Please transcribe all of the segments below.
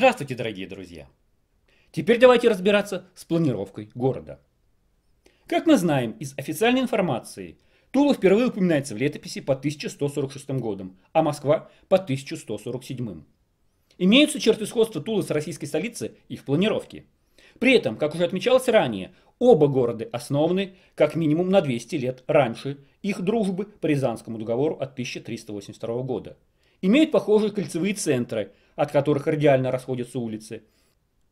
Здравствуйте, дорогие друзья! Теперь давайте разбираться с планировкой города. Как мы знаем из официальной информации, Тула впервые упоминается в летописи по 1146 годам, а Москва по 1147. Имеются черты сходства Тулы с российской столицей и в планировке. При этом, как уже отмечалось ранее, оба города основаны как минимум на 200 лет раньше их дружбы по Рязанскому договору от 1382 года. Имеют похожие кольцевые центры, от которых радиально расходятся улицы.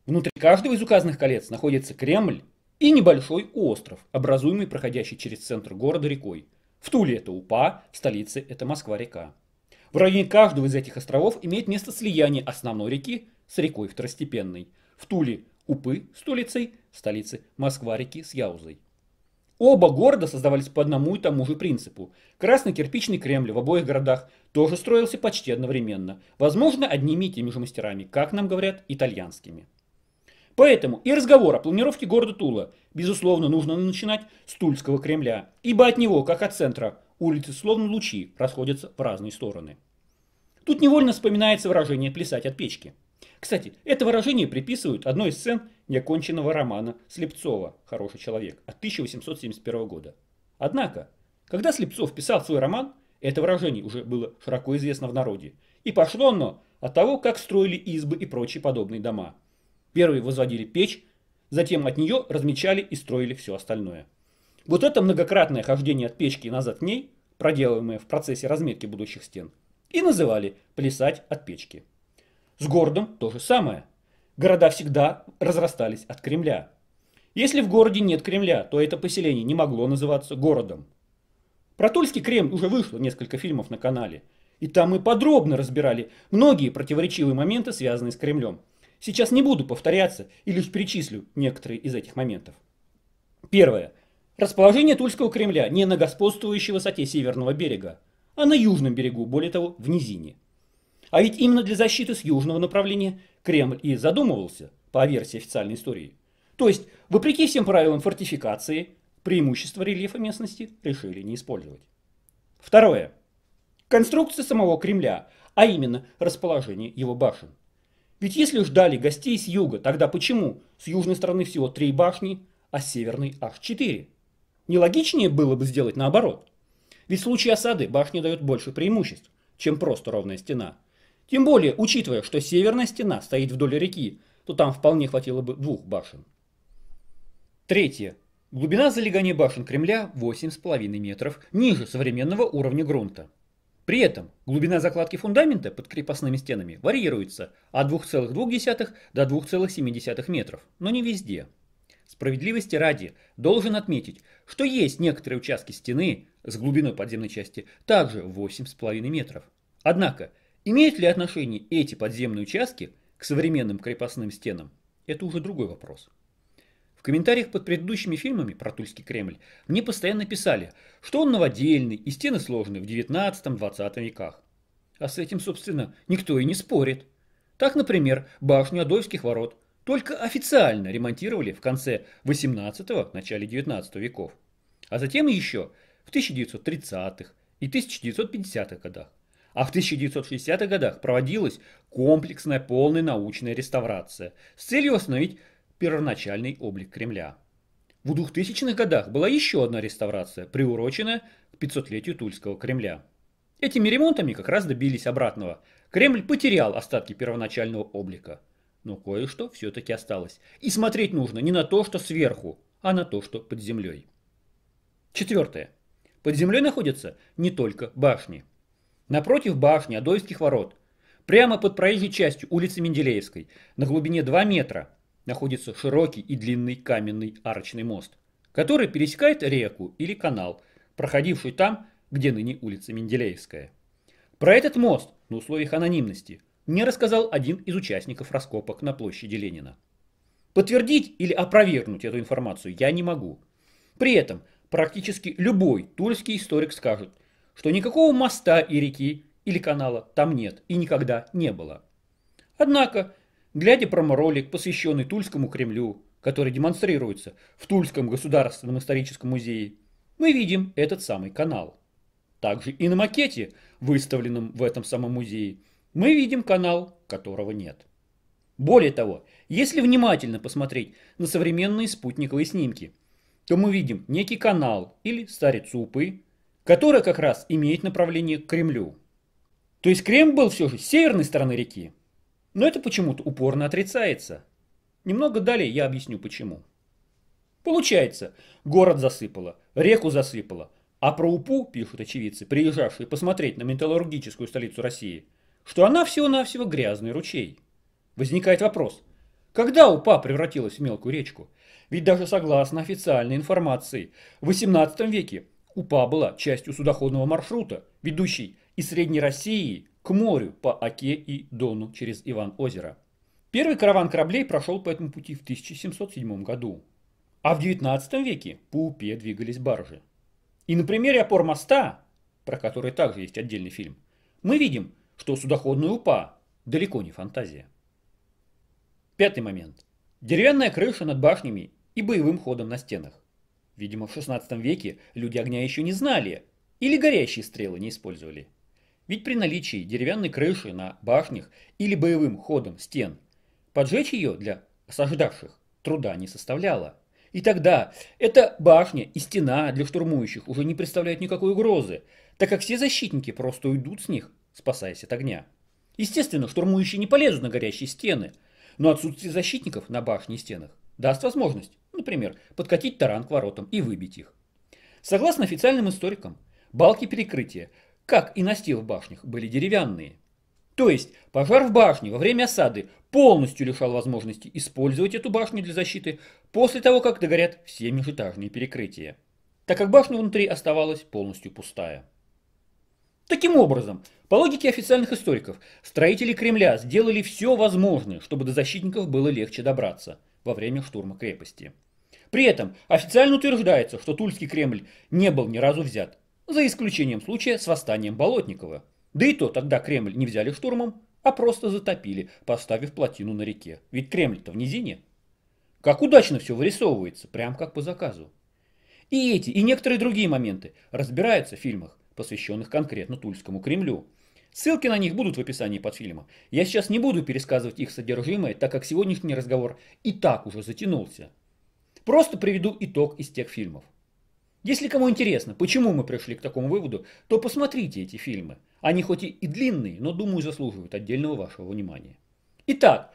Внутри каждого из указанных колец находится Кремль и небольшой остров, образуемый проходящий через центр города рекой. В Туле это Упа, в столице это Москва-река. В районе каждого из этих островов имеет место слияние основной реки с рекой второстепенной. В Туле – Упы с Тулицей, столицы Москва-реки с Яузой. Оба города создавались по одному и тому же принципу. Красно-кирпичный Кремль в обоих городах тоже строился почти одновременно, возможно, одними и теми же мастерами, как нам говорят, итальянскими. Поэтому и разговор о планировке города Тула, безусловно, нужно начинать с Тульского Кремля, ибо от него, как от центра, улицы словно лучи расходятся в разные стороны. Тут невольно вспоминается выражение «плясать от печки». Кстати, это выражение приписывают одной из сцен неоконченного романа Слепцова «Хороший человек» от 1871 года. Однако, когда Слепцов писал свой роман, это выражение уже было широко известно в народе. И пошло оно от того, как строили избы и прочие подобные дома. Первые возводили печь, затем от нее размечали и строили все остальное. Вот это многократное хождение от печки назад к ней, проделываемое в процессе разметки будущих стен, и называли «плясать от печки». С городом то же самое. Города всегда разрастались от Кремля. Если в городе нет Кремля, то это поселение не могло называться городом. Про Тульский Кремль уже вышло несколько фильмов на канале. И там мы подробно разбирали многие противоречивые моменты, связанные с Кремлем. Сейчас не буду повторяться и лишь перечислю некоторые из этих моментов. Первое. Расположение Тульского Кремля не на господствующей высоте северного берега, а на южном берегу, более того, в низине. А ведь именно для защиты с южного направления Кремль и задумывался, по версии официальной истории. То есть, вопреки всем правилам фортификации, преимущество рельефа местности решили не использовать. Второе. Конструкция самого Кремля, а именно расположение его башен. Ведь если ждали гостей с юга, тогда почему с южной стороны всего три башни, а с северной аж четыре? Нелогичнее было бы сделать наоборот. Ведь в случае осады башня дает больше преимуществ, чем просто ровная стена – тем более, учитывая, что северная стена стоит вдоль реки, то там вполне хватило бы двух башен. Третье. Глубина залегания башен Кремля 8,5 метров ниже современного уровня грунта. При этом глубина закладки фундамента под крепостными стенами варьируется от 2,2 до 2,7 метров, но не везде. Справедливости ради должен отметить, что есть некоторые участки стены с глубиной подземной части также 8,5 метров. Однако Имеют ли отношение эти подземные участки к современным крепостным стенам? Это уже другой вопрос. В комментариях под предыдущими фильмами про Тульский Кремль мне постоянно писали, что он новодельный и стены сложены в 19-20 веках. А с этим, собственно, никто и не спорит. Так, например, башню Адольских ворот только официально ремонтировали в конце 18-го, начале 19 веков. А затем еще в 1930-х и 1950-х годах. А в 1960-х годах проводилась комплексная полная научная реставрация с целью восстановить первоначальный облик Кремля. В 2000-х годах была еще одна реставрация, приуроченная к 500-летию Тульского Кремля. Этими ремонтами как раз добились обратного. Кремль потерял остатки первоначального облика. Но кое-что все-таки осталось. И смотреть нужно не на то, что сверху, а на то, что под землей. Четвертое. Под землей находятся не только башни – Напротив башни Адоевских ворот, прямо под проезжей частью улицы Менделеевской, на глубине 2 метра, находится широкий и длинный каменный арочный мост, который пересекает реку или канал, проходивший там, где ныне улица Менделеевская. Про этот мост на условиях анонимности мне рассказал один из участников раскопок на площади Ленина. Подтвердить или опровергнуть эту информацию я не могу. При этом практически любой тульский историк скажет – что никакого моста и реки или канала там нет и никогда не было. Однако, глядя проморолик, посвященный Тульскому Кремлю, который демонстрируется в Тульском государственном историческом музее, мы видим этот самый канал. Также и на макете, выставленном в этом самом музее, мы видим канал, которого нет. Более того, если внимательно посмотреть на современные спутниковые снимки, то мы видим некий канал или старец Упы, которая как раз имеет направление к Кремлю. То есть Кремль был все же с северной стороны реки. Но это почему-то упорно отрицается. Немного далее я объясню почему. Получается, город засыпало, реку засыпало, а про Упу, пишут очевидцы, приезжавшие посмотреть на металлургическую столицу России, что она всего-навсего грязный ручей. Возникает вопрос, когда Упа превратилась в мелкую речку? Ведь даже согласно официальной информации, в XVIII веке Упа была частью судоходного маршрута, ведущий из Средней России к морю по Оке и Дону через Иван-озеро. Первый караван кораблей прошел по этому пути в 1707 году. А в 19 веке по Упе двигались баржи. И на примере опор моста, про который также есть отдельный фильм, мы видим, что судоходная Упа далеко не фантазия. Пятый момент. Деревянная крыша над башнями и боевым ходом на стенах. Видимо, в XVI веке люди огня еще не знали или горящие стрелы не использовали. Ведь при наличии деревянной крыши на башнях или боевым ходом стен поджечь ее для осаждавших труда не составляло. И тогда эта башня и стена для штурмующих уже не представляют никакой угрозы, так как все защитники просто уйдут с них, спасаясь от огня. Естественно, штурмующие не полезут на горящие стены, но отсутствие защитников на башне и стенах даст возможность, например, подкатить таран к воротам и выбить их. Согласно официальным историкам, балки перекрытия, как и настил в башнях, были деревянные. То есть пожар в башне во время осады полностью лишал возможности использовать эту башню для защиты после того, как догорят все межэтажные перекрытия, так как башня внутри оставалась полностью пустая. Таким образом, по логике официальных историков, строители Кремля сделали все возможное, чтобы до защитников было легче добраться – во время штурма крепости. При этом официально утверждается, что Тульский Кремль не был ни разу взят, за исключением случая с восстанием Болотникова. Да и то тогда Кремль не взяли штурмом, а просто затопили, поставив плотину на реке. Ведь Кремль-то в низине. Как удачно все вырисовывается, прям как по заказу. И эти, и некоторые другие моменты разбираются в фильмах, посвященных конкретно Тульскому Кремлю. Ссылки на них будут в описании под фильмом. Я сейчас не буду пересказывать их содержимое, так как сегодняшний разговор и так уже затянулся. Просто приведу итог из тех фильмов. Если кому интересно, почему мы пришли к такому выводу, то посмотрите эти фильмы. Они хоть и длинные, но, думаю, заслуживают отдельного вашего внимания. Итак,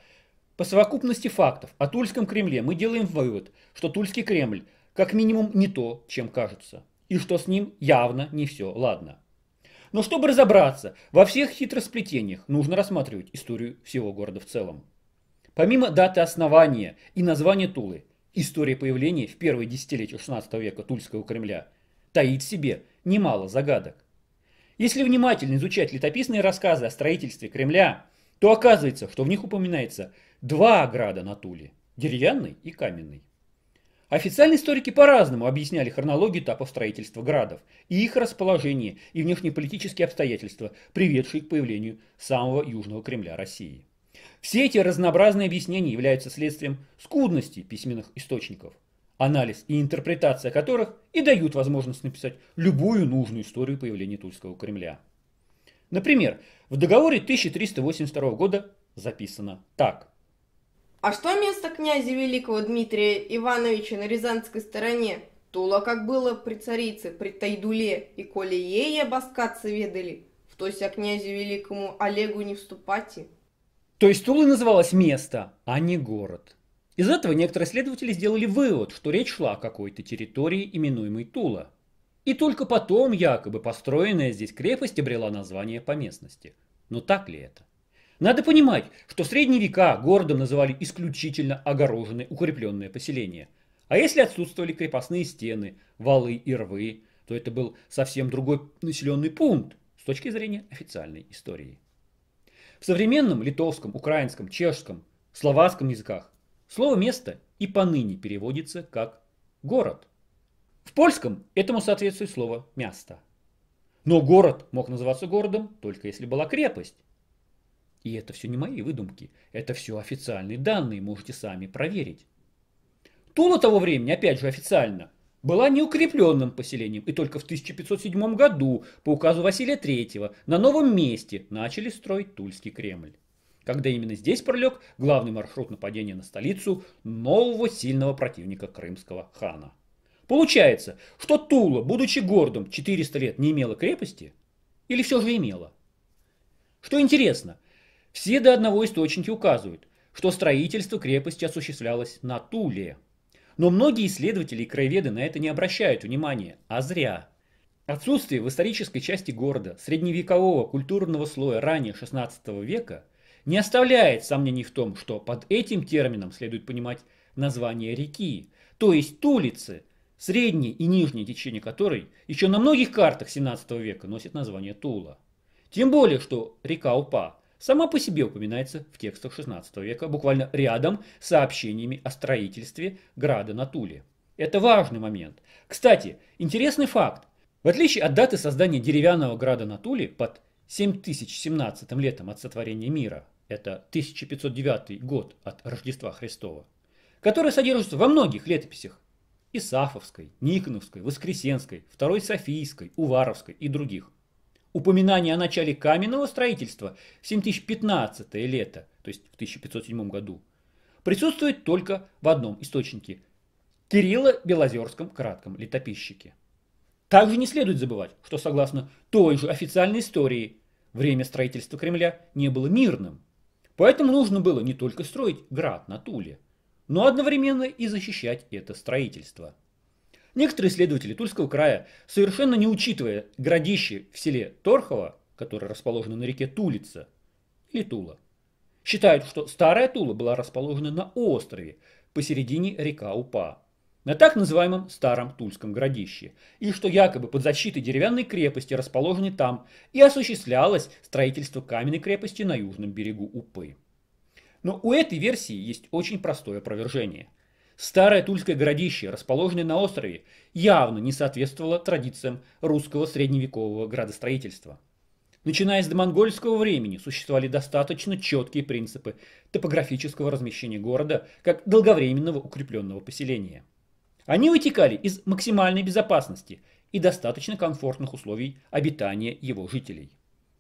по совокупности фактов о Тульском Кремле мы делаем вывод, что Тульский Кремль как минимум не то, чем кажется, и что с ним явно не все ладно. Но чтобы разобраться во всех хитросплетениях, нужно рассматривать историю всего города в целом. Помимо даты основания и названия Тулы, история появления в первые десятилетия XVI века Тульского Кремля таит в себе немало загадок. Если внимательно изучать летописные рассказы о строительстве Кремля, то оказывается, что в них упоминается два града на Туле – деревянный и каменный. Официальные историки по-разному объясняли хронологию этапов строительства градов, и их расположение и внешнеполитические обстоятельства, приведшие к появлению самого Южного Кремля России. Все эти разнообразные объяснения являются следствием скудности письменных источников, анализ и интерпретация которых и дают возможность написать любую нужную историю появления Тульского Кремля. Например, в договоре 1382 года записано так – а что место князя великого Дмитрия Ивановича на рязанской стороне? Тула, как было при царице, при Тайдуле, и коли ей обоскаться ведали, в тося князю великому Олегу не вступати. То есть Тула называлось место, а не город. Из этого некоторые следователи сделали вывод, что речь шла о какой-то территории, именуемой Тула. И только потом якобы построенная здесь крепость обрела название по местности. Но так ли это? Надо понимать, что в средние века городом называли исключительно огороженные укрепленные поселения. А если отсутствовали крепостные стены, валы и рвы, то это был совсем другой населенный пункт с точки зрения официальной истории. В современном литовском, украинском, чешском, словацком языках слово «место» и поныне переводится как «город». В польском этому соответствует слово «място». Но город мог называться городом только если была крепость, и это все не мои выдумки, это все официальные данные, можете сами проверить. Тула того времени, опять же официально, была неукрепленным поселением, и только в 1507 году по указу Василия III на новом месте начали строить Тульский Кремль. Когда именно здесь пролег главный маршрут нападения на столицу нового сильного противника крымского хана. Получается, что Тула, будучи городом 400 лет не имела крепости, или все же имела? Что интересно, все до одного источники указывают, что строительство крепости осуществлялось на Туле. Но многие исследователи и краеведы на это не обращают внимания, а зря. Отсутствие в исторической части города средневекового культурного слоя ранее XVI века не оставляет сомнений в том, что под этим термином следует понимать название реки, то есть Тулицы – среднее и нижнее течение которой еще на многих картах 17 века носит название Тула. Тем более, что река Упа сама по себе упоминается в текстах XVI века, буквально рядом с сообщениями о строительстве града на Туле. Это важный момент. Кстати, интересный факт. В отличие от даты создания деревянного града на Туле под 7017 летом от сотворения мира, это 1509 год от Рождества Христова, которая содержится во многих летописях Исафовской, Никоновской, Воскресенской, Второй Софийской, Уваровской и других, упоминание о начале каменного строительства 7015 лето, то есть в 1507 году, присутствует только в одном источнике – Кирилло-Белозерском кратком летописчике. Также не следует забывать, что согласно той же официальной истории, время строительства Кремля не было мирным. Поэтому нужно было не только строить град на Туле, но одновременно и защищать это строительство – Некоторые исследователи Тульского края, совершенно не учитывая градище в селе Торхово, которое расположено на реке Тулица или Тула, считают, что старая Тула была расположена на острове, посередине река Упа, на так называемом Старом Тульском градище, и что якобы под защитой деревянной крепости расположены там и осуществлялось строительство каменной крепости на южном берегу Упы. Но у этой версии есть очень простое опровержение – Старое Тульское городище, расположенное на острове, явно не соответствовало традициям русского средневекового градостроительства. Начиная с домонгольского времени существовали достаточно четкие принципы топографического размещения города как долговременного укрепленного поселения. Они вытекали из максимальной безопасности и достаточно комфортных условий обитания его жителей.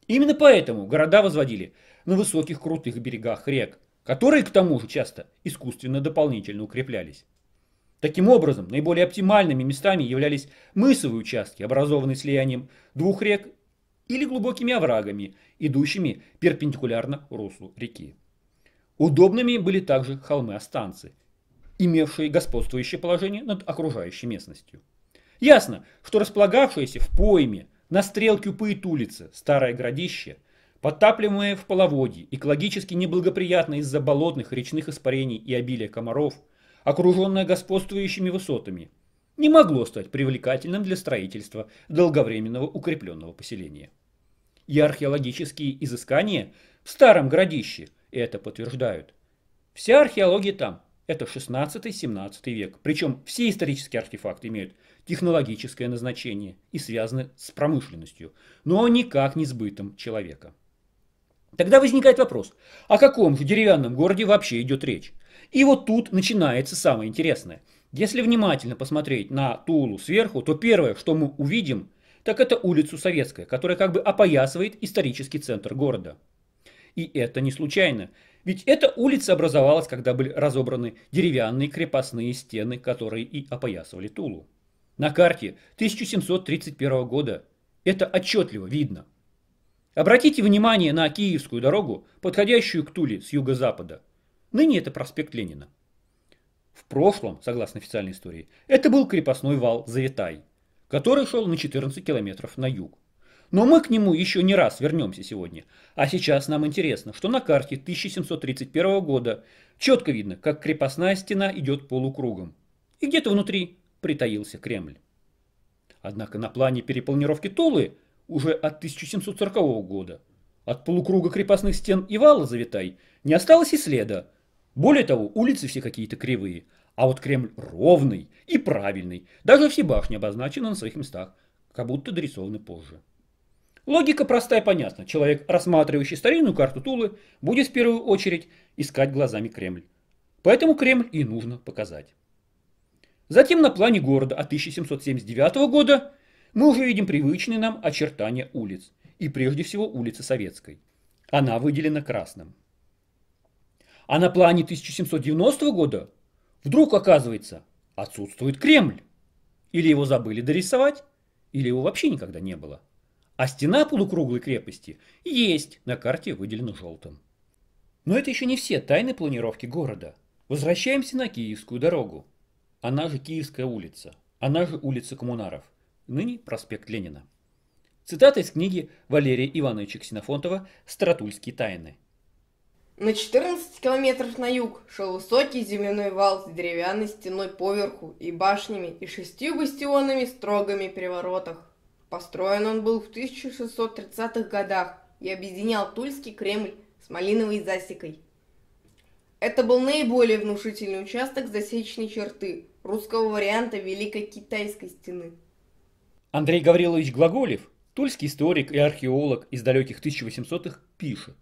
Именно поэтому города возводили на высоких крутых берегах рек, которые к тому же часто искусственно дополнительно укреплялись. Таким образом, наиболее оптимальными местами являлись мысовые участки, образованные слиянием двух рек или глубокими оврагами, идущими перпендикулярно руслу реки. Удобными были также холмы-останцы, имевшие господствующее положение над окружающей местностью. Ясно, что располагавшаяся в пойме на стрелке Паэтулицы старое градище. Подтапливаемые в половодье, экологически неблагоприятно из-за болотных речных испарений и обилия комаров, окруженное господствующими высотами, не могло стать привлекательным для строительства долговременного укрепленного поселения. И археологические изыскания в Старом Градище это подтверждают. Вся археология там – это 16-17 век, причем все исторические артефакты имеют технологическое назначение и связаны с промышленностью, но никак не с бытом человека. Тогда возникает вопрос, о каком же деревянном городе вообще идет речь? И вот тут начинается самое интересное. Если внимательно посмотреть на Тулу сверху, то первое, что мы увидим, так это улицу Советская, которая как бы опоясывает исторический центр города. И это не случайно. Ведь эта улица образовалась, когда были разобраны деревянные крепостные стены, которые и опоясывали Тулу. На карте 1731 года это отчетливо видно – Обратите внимание на Киевскую дорогу, подходящую к Туле с юго-запада. Ныне это проспект Ленина. В прошлом, согласно официальной истории, это был крепостной вал Заветай, который шел на 14 километров на юг. Но мы к нему еще не раз вернемся сегодня. А сейчас нам интересно, что на карте 1731 года четко видно, как крепостная стена идет полукругом. И где-то внутри притаился Кремль. Однако на плане перепланировки Тулы уже от 1740 года. От полукруга крепостных стен и вала завитай не осталось и следа. Более того, улицы все какие-то кривые, а вот Кремль ровный и правильный. Даже все башни обозначены на своих местах, как будто дорисованы позже. Логика простая и понятна. Человек, рассматривающий старинную карту Тулы, будет в первую очередь искать глазами Кремль. Поэтому Кремль и нужно показать. Затем на плане города от 1779 года мы уже видим привычные нам очертания улиц, и прежде всего улицы Советской. Она выделена красным. А на плане 1790 года вдруг, оказывается, отсутствует Кремль. Или его забыли дорисовать, или его вообще никогда не было. А стена полукруглой крепости есть, на карте выделена желтым. Но это еще не все тайны планировки города. Возвращаемся на Киевскую дорогу. Она же Киевская улица, она же улица коммунаров ныне проспект Ленина. Цитата из книги Валерия Ивановича Ксенофонтова «Стратульские тайны». На 14 километров на юг шел высокий земляной вал с деревянной стеной поверху и башнями и шестью бастионами строгами при воротах. Построен он был в 1630-х годах и объединял Тульский Кремль с Малиновой засекой. Это был наиболее внушительный участок засечной черты русского варианта Великой Китайской стены – Андрей Гаврилович Глаголев, тульский историк и археолог из далеких 1800-х, пишет.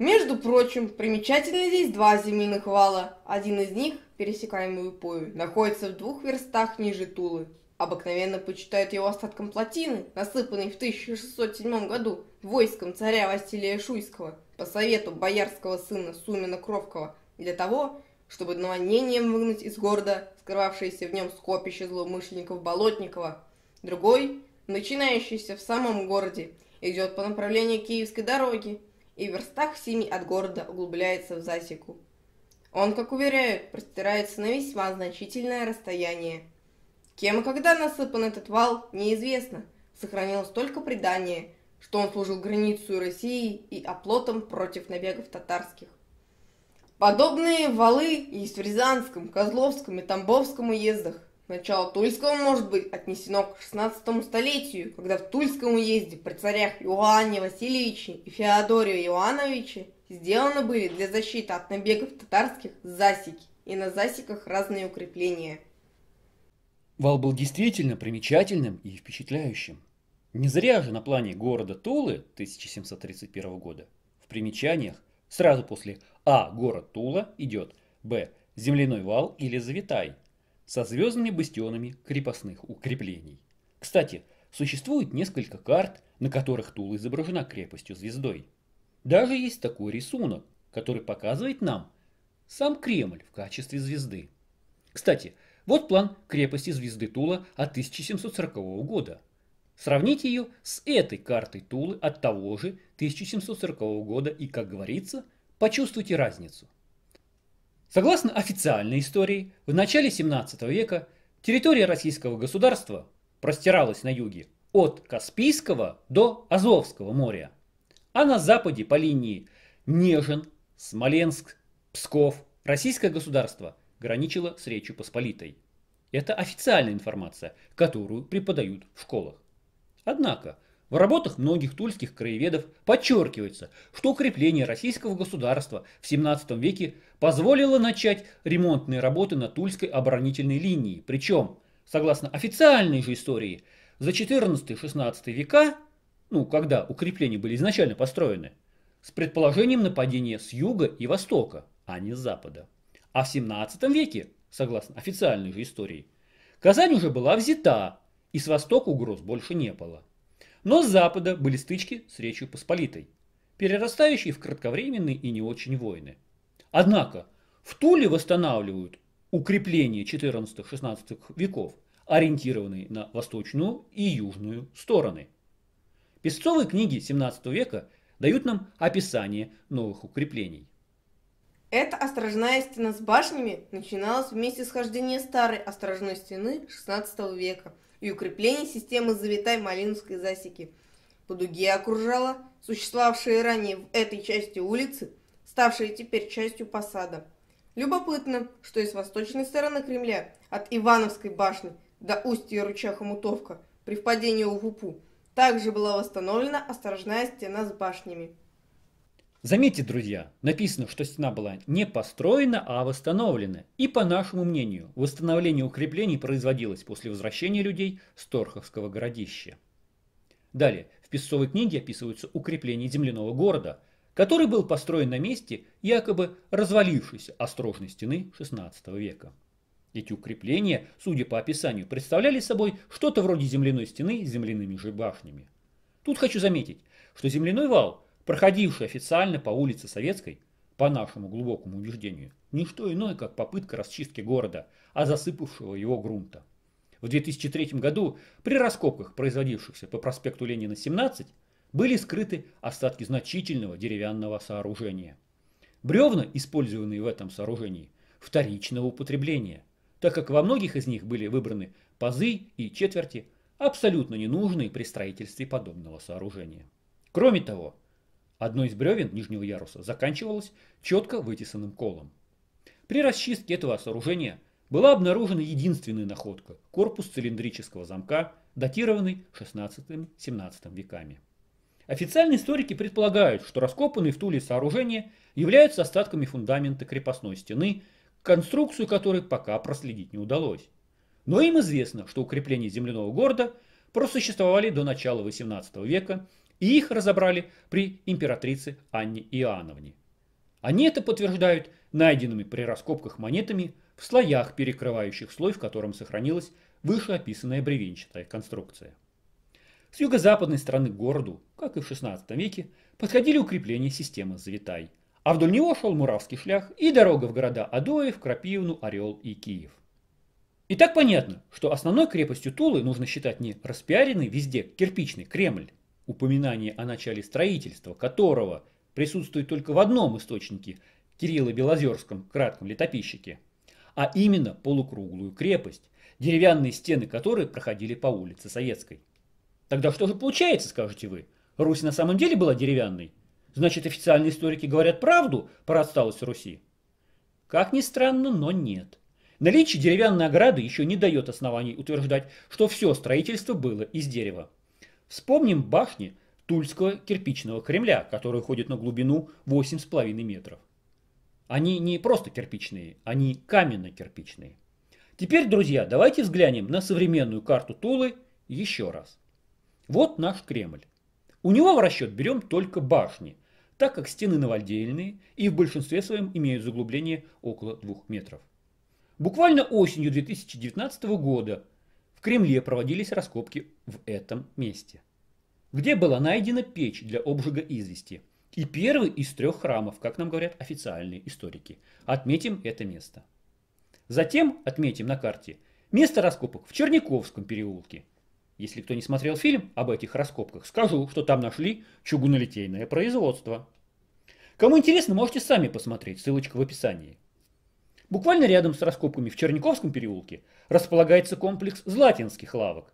Между прочим, примечательны здесь два земельных вала. Один из них, пересекаемый Пою, находится в двух верстах ниже Тулы. Обыкновенно почитают его остатком плотины, насыпанной в 1607 году войском царя Василия Шуйского по совету боярского сына Сумина Кровкова для того, чтобы наводнением выгнать из города скрывавшееся в нем скопище злоумышленников Болотникова Другой, начинающийся в самом городе, идет по направлению Киевской дороги и в верстах семи от города углубляется в засеку. Он, как уверяют, простирается на весьма значительное расстояние. Кем и когда насыпан этот вал, неизвестно. Сохранилось только предание, что он служил границу России и оплотом против набегов татарских. Подобные валы есть в Рязанском, Козловском и Тамбовском уездах. Начало Тульского может быть отнесено к XVI столетию, когда в Тульском уезде при царях Иоанне Васильевиче и Феодоре Иоанновиче сделаны были для защиты от набегов татарских засеки и на засеках разные укрепления. Вал был действительно примечательным и впечатляющим. Не зря же на плане города Тулы 1731 года в примечаниях сразу после А. Город Тула идет Б. Земляной вал или Завитай – со звездными бастионами крепостных укреплений. Кстати, существует несколько карт, на которых Тула изображена крепостью-звездой. Даже есть такой рисунок, который показывает нам сам Кремль в качестве звезды. Кстати, вот план крепости звезды Тула от 1740 года. Сравните ее с этой картой Тулы от того же 1740 года и, как говорится, почувствуйте разницу. Согласно официальной истории, в начале 17 века территория российского государства простиралась на юге от Каспийского до Азовского моря, а на западе по линии Нежин, Смоленск, Псков российское государство граничило с Речью Посполитой. Это официальная информация, которую преподают в школах. Однако в работах многих тульских краеведов подчеркивается, что укрепление российского государства в 17 веке позволило начать ремонтные работы на Тульской оборонительной линии. Причем, согласно официальной же истории, за 14-16 века, ну, когда укрепления были изначально построены, с предположением нападения с юга и востока, а не с запада. А в 17 веке, согласно официальной же истории, Казань уже была взята, и с востока угроз больше не было. Но с запада были стычки с Речью Посполитой, перерастающие в кратковременные и не очень войны. Однако в Туле восстанавливают укрепления 14-16 веков, ориентированные на восточную и южную стороны. Песцовые книги 17 века дают нам описание новых укреплений. Эта острожная стена с башнями начиналась вместе с хождения старой острожной стены XVI века – и укрепление системы завитай Малиновской засеки. По дуге окружала существовавшие ранее в этой части улицы, ставшие теперь частью посада. Любопытно, что и с восточной стороны Кремля, от Ивановской башни до устья ручья Хомутовка, при впадении в Упу, также была восстановлена осторожная стена с башнями. Заметьте, друзья, написано, что стена была не построена, а восстановлена. И по нашему мнению, восстановление укреплений производилось после возвращения людей с Торховского городища. Далее, в Песцовой книге описываются укрепления земляного города, который был построен на месте якобы развалившейся острожной стены XVI века. Эти укрепления, судя по описанию, представляли собой что-то вроде земляной стены с земляными же башнями. Тут хочу заметить, что земляной вал – проходивший официально по улице Советской, по нашему глубокому убеждению, не что иное, как попытка расчистки города, а засыпавшего его грунта. В 2003 году при раскопках, производившихся по проспекту Ленина 17, были скрыты остатки значительного деревянного сооружения. Бревна, использованные в этом сооружении, вторичного употребления, так как во многих из них были выбраны пазы и четверти, абсолютно ненужные при строительстве подобного сооружения. Кроме того, Одно из бревен нижнего яруса заканчивалось четко вытесанным колом. При расчистке этого сооружения была обнаружена единственная находка – корпус цилиндрического замка, датированный XVI-XVII веками. Официальные историки предполагают, что раскопанные в Туле сооружения являются остатками фундамента крепостной стены, конструкцию которой пока проследить не удалось. Но им известно, что укрепления земляного города просуществовали до начала XVIII века и их разобрали при императрице Анне Иоанновне. Они это подтверждают найденными при раскопках монетами в слоях, перекрывающих слой, в котором сохранилась вышеописанная бревенчатая конструкция. С юго-западной стороны к городу, как и в XVI веке, подходили укрепления системы Завитай, а вдоль него шел Муравский шлях и дорога в города Адоев, Крапивну, Орел и Киев. И так понятно, что основной крепостью Тулы нужно считать не распиаренный везде кирпичный Кремль, Упоминание о начале строительства, которого присутствует только в одном источнике Кирилла Белозерском, кратком летописчике, а именно полукруглую крепость, деревянные стены которой проходили по улице Советской. Тогда что же получается, скажете вы? Русь на самом деле была деревянной? Значит, официальные историки говорят правду про отсталость Руси? Как ни странно, но нет. Наличие деревянной ограды еще не дает оснований утверждать, что все строительство было из дерева. Вспомним башни Тульского кирпичного Кремля, которые ходят на глубину 8,5 метров. Они не просто кирпичные, они каменно-кирпичные. Теперь, друзья, давайте взглянем на современную карту Тулы еще раз. Вот наш Кремль. У него в расчет берем только башни, так как стены новодельные и в большинстве своем имеют заглубление около 2 метров. Буквально осенью 2019 года – Кремле проводились раскопки в этом месте, где была найдена печь для обжига извести и первый из трех храмов, как нам говорят официальные историки. Отметим это место. Затем отметим на карте место раскопок в Черниковском переулке. Если кто не смотрел фильм об этих раскопках, скажу, что там нашли чугунолитейное производство. Кому интересно, можете сами посмотреть, ссылочка в описании. Буквально рядом с раскопками в Черниковском переулке располагается комплекс златинских лавок,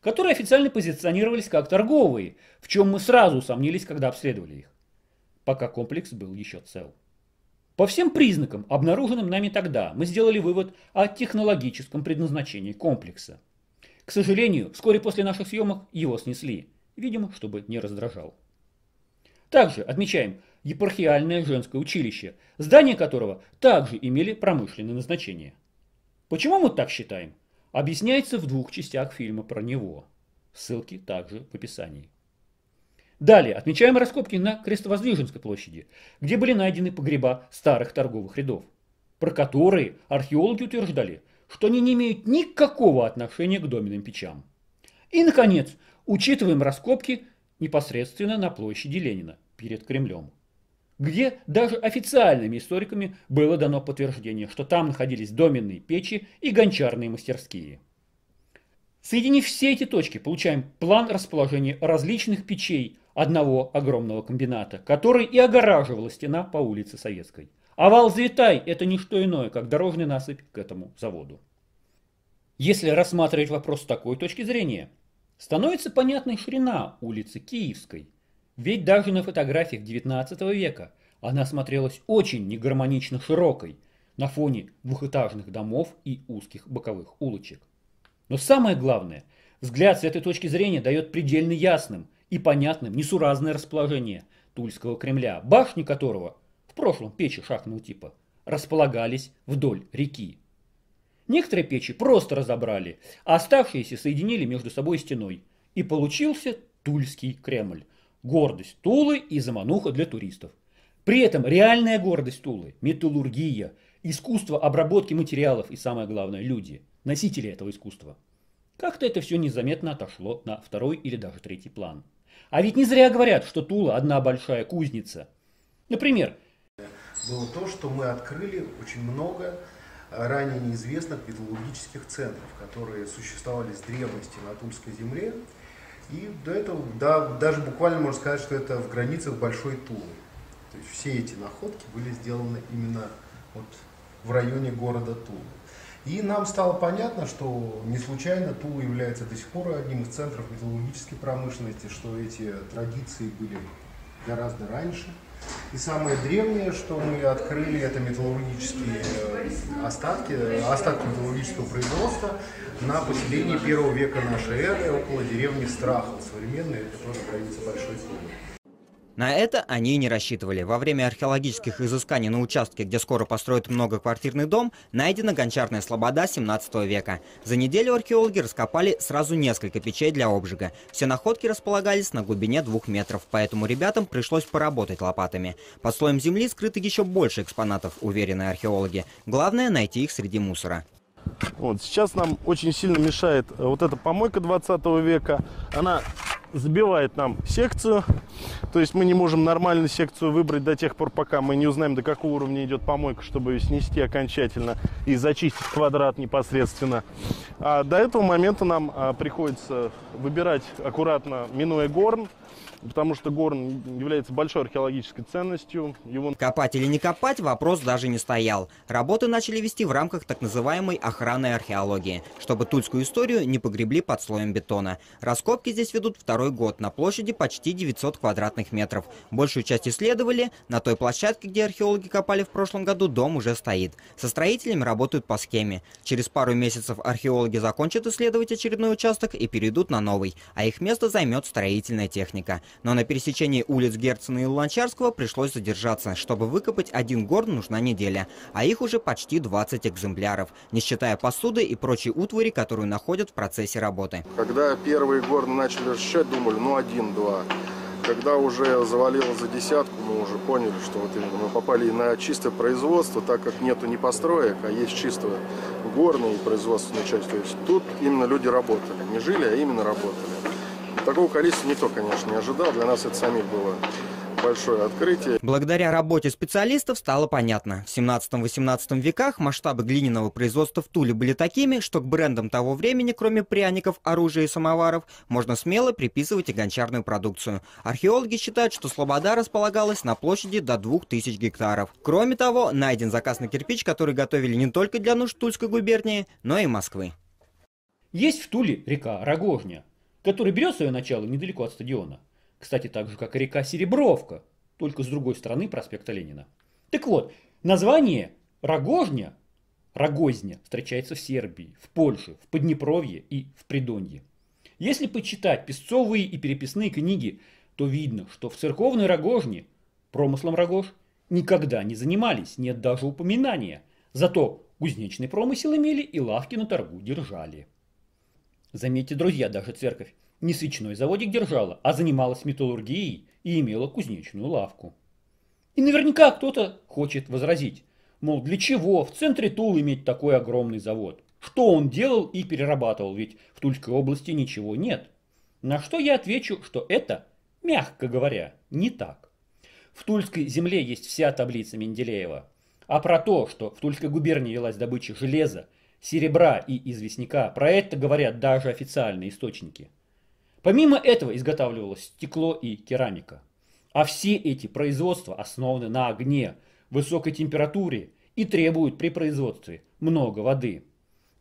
которые официально позиционировались как торговые, в чем мы сразу усомнились, когда обследовали их, пока комплекс был еще цел. По всем признакам, обнаруженным нами тогда, мы сделали вывод о технологическом предназначении комплекса. К сожалению, вскоре после наших съемок его снесли, видимо, чтобы не раздражал. Также отмечаем, епархиальное женское училище, здание которого также имели промышленное назначение. Почему мы так считаем? Объясняется в двух частях фильма про него. Ссылки также в описании. Далее отмечаем раскопки на Крестовоздвиженской площади, где были найдены погреба старых торговых рядов, про которые археологи утверждали, что они не имеют никакого отношения к доменным печам. И, наконец, учитываем раскопки непосредственно на площади Ленина перед Кремлем где даже официальными историками было дано подтверждение, что там находились доменные печи и гончарные мастерские. Соединив все эти точки, получаем план расположения различных печей одного огромного комбината, который и огораживала стена по улице Советской. Овал Завитай – это не что иное, как дорожный насыпь к этому заводу. Если рассматривать вопрос с такой точки зрения, становится понятной ширина улицы Киевской, ведь даже на фотографиях XIX века она смотрелась очень негармонично широкой на фоне двухэтажных домов и узких боковых улочек. Но самое главное, взгляд с этой точки зрения дает предельно ясным и понятным несуразное расположение Тульского Кремля, башни которого в прошлом печи шахтного типа располагались вдоль реки. Некоторые печи просто разобрали, а оставшиеся соединили между собой стеной. И получился Тульский Кремль, гордость Тулы и замануха для туристов. При этом реальная гордость Тулы, металлургия, искусство обработки материалов и, самое главное, люди, носители этого искусства. Как-то это все незаметно отошло на второй или даже третий план. А ведь не зря говорят, что Тула – одна большая кузница. Например, было то, что мы открыли очень много э, ранее неизвестных металлургических центров, которые существовали с древности на Тульской земле – и до этого, да, даже буквально можно сказать, что это в границах Большой Тулы. То есть все эти находки были сделаны именно вот в районе города Тулы. И нам стало понятно, что не случайно Тула является до сих пор одним из центров металлургической промышленности, что эти традиции были гораздо раньше. И самое древнее, что мы открыли, это металлургические э, остатки, остатки металлургического производства на поселении первого века нашей эры около деревни Страхов. современные это тоже граница Большой Кубы. На это они и не рассчитывали. Во время археологических изысканий на участке, где скоро построят многоквартирный дом, найдена гончарная слобода 17 века. За неделю археологи раскопали сразу несколько печей для обжига. Все находки располагались на глубине двух метров, поэтому ребятам пришлось поработать лопатами. Под слоем земли скрыты еще больше экспонатов, уверены археологи. Главное – найти их среди мусора. Вот, сейчас нам очень сильно мешает э, вот эта помойка 20 века. Она забивает нам секцию. То есть мы не можем нормально секцию выбрать до тех пор, пока мы не узнаем, до какого уровня идет помойка, чтобы ее снести окончательно и зачистить квадрат непосредственно. А до этого момента нам а, приходится выбирать аккуратно, минуя горн, потому что Горн является большой археологической ценностью. Его... Копать или не копать вопрос даже не стоял. Работы начали вести в рамках так называемой охраны археологии, чтобы тульскую историю не погребли под слоем бетона. Раскопки здесь ведут второй год на площади почти 900 квадратных метров. Большую часть исследовали. На той площадке, где археологи копали в прошлом году, дом уже стоит. Со строителями работают по схеме. Через пару месяцев археологи закончат исследовать очередной участок и перейдут на новый, а их место займет строительная техника. Но на пересечении улиц Герцена и Луначарского пришлось задержаться. Чтобы выкопать один горн, нужна неделя. А их уже почти 20 экземпляров, не считая посуды и прочей утвари, которую находят в процессе работы. Когда первые горны начали расчищать, думали, ну один-два. Когда уже завалило за десятку, мы уже поняли, что вот мы попали на чистое производство, так как нету не построек, а есть чисто горные и производственная часть. То есть тут именно люди работали, не жили, а именно работали. Такого количества никто, конечно, не ожидал. Для нас это самих было большое открытие. Благодаря работе специалистов стало понятно. В 17-18 веках масштабы глиняного производства в Туле были такими, что к брендам того времени, кроме пряников, оружия и самоваров, можно смело приписывать и гончарную продукцию. Археологи считают, что Слобода располагалась на площади до 2000 гектаров. Кроме того, найден заказ на кирпич, который готовили не только для нужд Тульской губернии, но и Москвы. Есть в Туле река Рогожня, который берет свое начало недалеко от стадиона. Кстати, так же, как и река Серебровка, только с другой стороны проспекта Ленина. Так вот, название Рогожня, Рогозня встречается в Сербии, в Польше, в Поднепровье и в Придонье. Если почитать песцовые и переписные книги, то видно, что в церковной Рогожне промыслом Рогож никогда не занимались, нет даже упоминания. Зато кузнечный промысел имели и лавки на торгу держали. Заметьте, друзья, даже церковь не свечной заводик держала, а занималась металлургией и имела кузнечную лавку. И наверняка кто-то хочет возразить, мол, для чего в центре Тул иметь такой огромный завод? Что он делал и перерабатывал, ведь в Тульской области ничего нет. На что я отвечу, что это, мягко говоря, не так. В Тульской земле есть вся таблица Менделеева. А про то, что в Тульской губернии велась добыча железа, серебра и известняка. Про это говорят даже официальные источники. Помимо этого изготавливалось стекло и керамика. А все эти производства основаны на огне, высокой температуре и требуют при производстве много воды.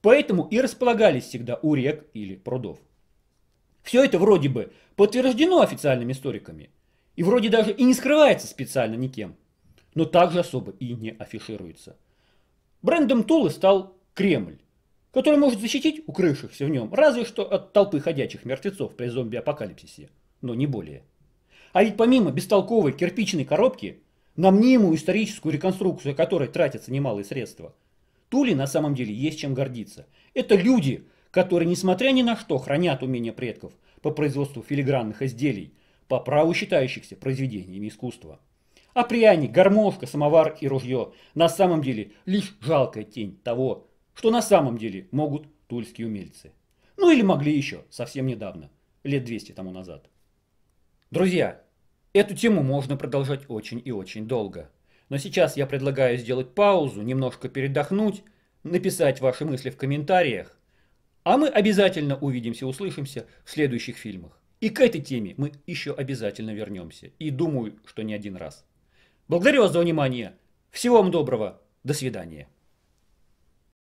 Поэтому и располагались всегда у рек или прудов. Все это вроде бы подтверждено официальными историками. И вроде даже и не скрывается специально никем. Но также особо и не афишируется. Брендом Тулы стал Кремль, который может защитить укрывшихся в нем разве что от толпы ходячих мертвецов при зомби-апокалипсисе, но не более. А ведь помимо бестолковой кирпичной коробки, на мнимую историческую реконструкцию которой тратятся немалые средства, Туле на самом деле есть чем гордиться. Это люди, которые, несмотря ни на что, хранят умения предков по производству филигранных изделий, по праву считающихся произведениями искусства. А пряник, гармошка, самовар и ружье на самом деле лишь жалкая тень того, что на самом деле могут тульские умельцы. Ну или могли еще совсем недавно, лет 200 тому назад. Друзья, эту тему можно продолжать очень и очень долго. Но сейчас я предлагаю сделать паузу, немножко передохнуть, написать ваши мысли в комментариях. А мы обязательно увидимся, услышимся в следующих фильмах. И к этой теме мы еще обязательно вернемся. И думаю, что не один раз. Благодарю вас за внимание. Всего вам доброго. До свидания.